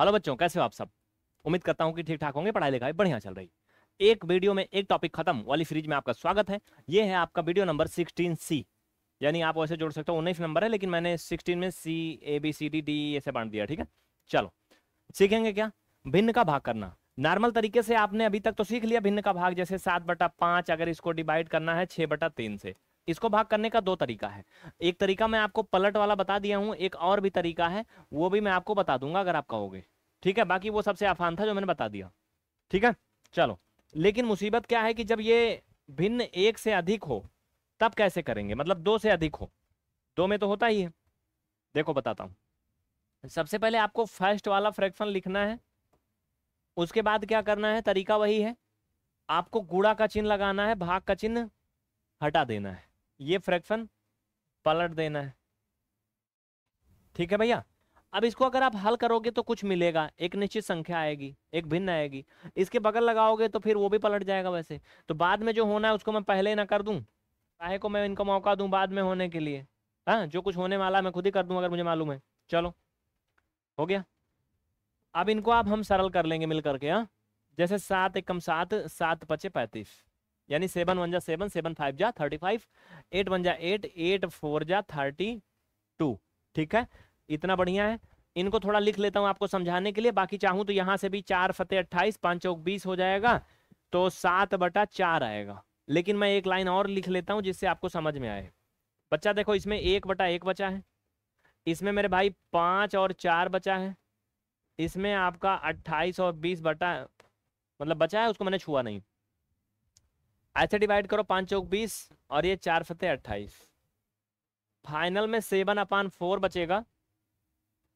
hello बच्चों कैसे हो आप सब उम्मीद करता हूँ कि ठीक ठाक होंगे पढ़ाई लिखाई बढ़िया चल रही एक वीडियो में एक टॉपिक खत्म वाली सीरीज में आपका स्वागत है ये है आपका वीडियो नंबर सिक्सटीन सी यानी आप वैसे जोड़ सकते हो उन्नीस नंबर है लेकिन मैंने सिक्सटीन में C A B C D D ऐसे बांट दिया ठीक है चलो सीखेंगे क्या भिन्न का भाग करना नॉर्मल तरीके से आपने अभी तक तो सीख लिया भिन्न का भाग जैसे सात बटा पांच अगर इसको डिवाइड करना है छह बटा तीन से इसको भाग करने का दो तरीका है एक तरीका मैं आपको पलट वाला बता दिया हूं एक और भी तरीका है वो भी मैं आपको बता दूंगा अगर आप कहोगे ठीक है बाकी वो सबसे आसान था जो मैंने बता दिया ठीक है चलो लेकिन मुसीबत क्या है कि जब ये भिन्न एक से अधिक हो तब कैसे करेंगे मतलब दो से अधिक हो दो में तो होता ही है देखो बताता हूं सबसे पहले आपको फर्स्ट वाला फ्रैक्शन लिखना है उसके बाद क्या करना है तरीका वही है आपको गुड़ा का चिन्ह लगाना है भाग का चिन्ह हटा देना है ये फ्रैक्शन पलट देना है ठीक है भैया अब इसको अगर आप हल करोगे तो कुछ मिलेगा एक निश्चित संख्या आएगी एक भिन्न आएगी इसके बगल लगाओगे तो फिर वो भी पलट जाएगा वैसे तो बाद में जो होना है उसको मैं पहले ही ना कर दूं चाहे को मैं इनको मौका दूं बाद में होने के लिए हाँ जो कुछ होने वाला मैं खुद ही कर दूं अगर मुझे मालूम है चलो हो गया अब इनको आप हम सरल कर लेंगे मिल करके हाँ जैसे सात एकम सात सात पचे पैंतीस यानी सेवन वन जा सेवन सेवन फाइव जा थर्टी फाइव एट वन जा एट एट फोर जा थर्टी टू ठीक है इतना बढ़िया है इनको थोड़ा लिख लेता हूँ आपको समझाने के लिए बाकी चाहूं तो यहाँ से भी चार फतेह अट्ठाईस पांच चौक बीस हो जाएगा तो सात बटा चार आएगा लेकिन मैं एक लाइन और लिख लेता हूँ जिससे आपको समझ में आए बच्चा देखो इसमें एक बटा एक बचा है इसमें मेरे भाई पांच और चार बचा है इसमें आपका अट्ठाईस और बीस बटा मतलब बचा है उसको मैंने छुआ नहीं ऐसे डिवाइड करो पाँच चौक बीस और ये चार फतेह अट्ठाईस फाइनल में सेवन अपान फोर बचेगा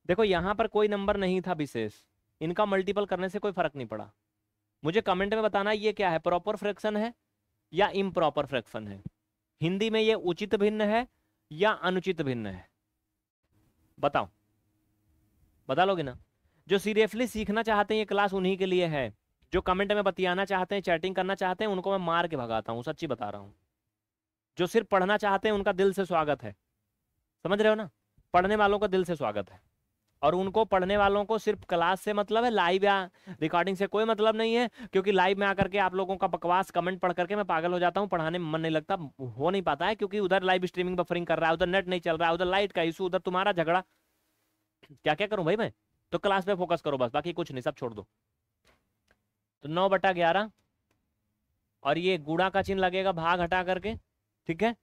देखो यहाँ पर कोई नंबर नहीं था विशेष इनका मल्टीपल करने से कोई फर्क नहीं पड़ा मुझे कमेंट में बताना ये क्या है प्रॉपर फ्रैक्शन है या इम्प्रॉपर फ्रैक्शन है हिंदी में ये उचित भिन्न है या अनुचित भिन्न है बताओ बता लोगे ना जो सीरियसली सीखना चाहते हैं ये क्लास उन्हीं के लिए है जो कमेंट में बतियाना चाहते हैं चैटिंग करना चाहते हैं उनको मैं मार के भगाता हूँ सच्ची बता रहा हूँ जो सिर्फ पढ़ना चाहते हैं उनका दिल से स्वागत है समझ रहे हो ना पढ़ने वालों का दिल से स्वागत है और उनको पढ़ने वालों को सिर्फ क्लास से मतलब है लाइव या रिकॉर्डिंग से कोई मतलब नहीं है क्योंकि लाइव में आकर के आप लोगों का बकवास कमेंट पढ़ करके मैं पागल हो जाता हूँ पढ़ाने में मन नहीं लगता हो नहीं पाता है क्योंकि उधर लाइव स्ट्रीमिंग बफरिंग कर रहा है उधर नेट नहीं चल रहा है उधर लाइट का इशू उधर तुम्हारा झगड़ा क्या क्या करूँ भाई मैं तो क्लास पे फोकस करो बस बाकी कुछ नहीं सब छोड़ दो तो नौ बटा ग्यारह और ये गुड़ा का चिन्ह लगेगा भाग हटा करके ठीक है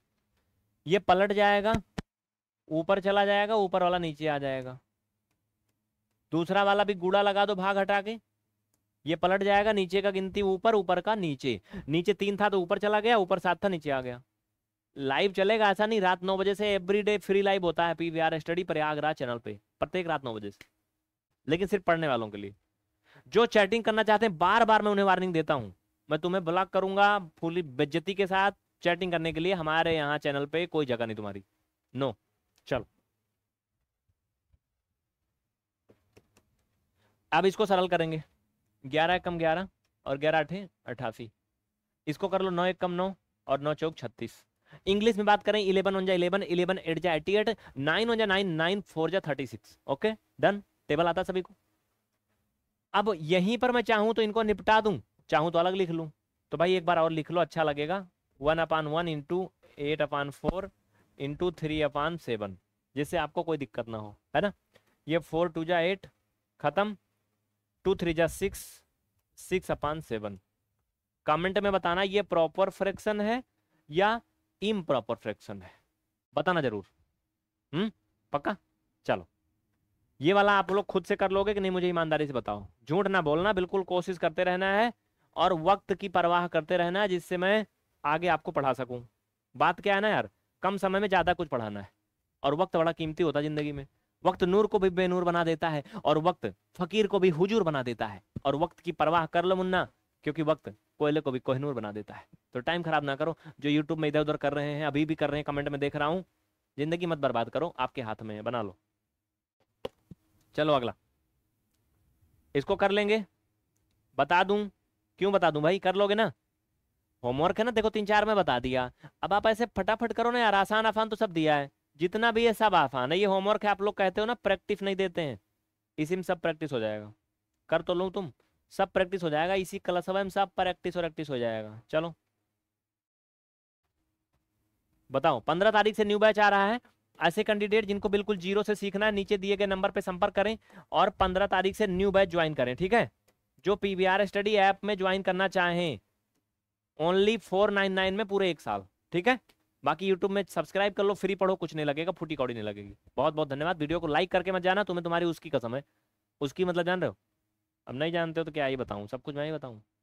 ये पलट जाएगा ऊपर चला जाएगा ऊपर वाला नीचे आ जाएगा दूसरा वाला भी गुड़ा लगा दो भाग हटा के ये पलट जाएगा नीचे का गिनती ऊपर ऊपर का नीचे नीचे तीन था तो ऊपर चला गया ऊपर सात था नीचे आ गया लाइव चलेगा ऐसा नहीं रात नौ बजे से एवरीडे फ्री लाइव होता है पीवीआर स्टडी प्रयागराज चैनल पे प्रत्येक रात नौ बजे से लेकिन सिर्फ पढ़ने वालों के लिए जो चैटिंग करना चाहते हैं बार बार मैं उन्हें वार्निंग देता हूं मैं तुम्हें ब्लॉक करूंगा फुली बेज्जती के साथ चैटिंग करने के लिए हमारे यहाँ चैनल पे कोई जगह नहीं तुम्हारी नो चलो अब इसको सरल करेंगे ग्यारह कम ग्यारह और ग्यारह अठे अठासी इसको कर लो नौ एक कम नौ और नौ चौक छत्तीस इंग्लिश में बात करें इलेवन वन जा इलेवन इलेवन एट जा एटी एट नाइन वन जा नाइन नाइन फोर जा thirty six okay done table आता सभी को अब यहीं पर मैं चाहूं तो इनको निपटा दूं चाहूं तो अलग लिख लूं तो भाई एक बार और लिख लो अच्छा लगेगा one upon one into eight upon four into three upon seven जिससे आपको कोई दिक्कत ना हो है ना ये फोर टू जा एट ख़त्म टू थ्री जा six six upon seven comment में बताना ये प्रॉपर फ्रैक्शन है या इम प्रॉपर फ्रैक्शन है बताना ज़रूर हम्म पक्का चलो ये वाला आप लोग खुद से कर लोगे कि नहीं मुझे ईमानदारी से बताओ झूठ ना बोलना बिल्कुल कोशिश करते रहना है और वक्त की परवाह करते रहना है जिससे मैं आगे आपको पढ़ा सकूं बात क्या है ना यार कम समय में ज़्यादा कुछ पढ़ाना है और वक्त बड़ा कीमती होता है ज़िंदगी में वक्त नूर को भी बेनूर बना देता है और वक्त फकीर को भी हुजूर बना देता है और वक्त की परवाह कर लो मुन्ना क्योंकि वक्त कोयले को भी कोहनूर बना देता है तो टाइम खराब ना करो जो यूट्यूब में इधर उधर कर रहे हैं अभी भी कर रहे हैं कमेंट में देख रहा हूँ जिंदगी मत बर्बाद करो आपके हाथ में बना लो चलो अगला इसको कर लेंगे बता दूं क्यों बता दूं भाई कर लोगे ना होमवर्क है ना देखो तीन चार में बता दिया अब आप ऐसे फटाफट करो ना यार आसान आफान तो सब दिया है जितना भी है सब आसान है ये होमवर्क है आप लोग कहते हो ना प्रैक्टिस नहीं देते हैं इसी में सब प्रैक्टिस हो जाएगा कर तो लू तुम सब प्रैक्टिस हो जाएगा इसी कलसभा में सब प्रैक्टिस और प्रैक्टिस हो जाएगा चलो बताओ पंद्रह तारीख से न्यू बैच आ रहा है ऐसे कैंडिडेट जिनको बिल्कुल जीरो से सीखना है नीचे दिए गए नंबर पर संपर्क करें और पंद्रह तारीख से न्यू बैच ज्वाइन करें ठीक है जो पी स्टडी ऐप में ज्वाइन करना चाहें ओनली फोर नाइन नाइन में पूरे एक साल ठीक है बाकी यूट्यूब में सब्सक्राइब कर लो फ्री पढ़ो कुछ नहीं लगेगा फूटी कौड़ी नहीं लगेगी बहुत बहुत धन्यवाद वीडियो को लाइक करके मत जाना तुम्हें तुम्हारी उसकी कसम है उसकी मतलब जान रहे हो अब नहीं जानते हो तो क्या ही बताऊँ सब कुछ मैं ही बताऊँ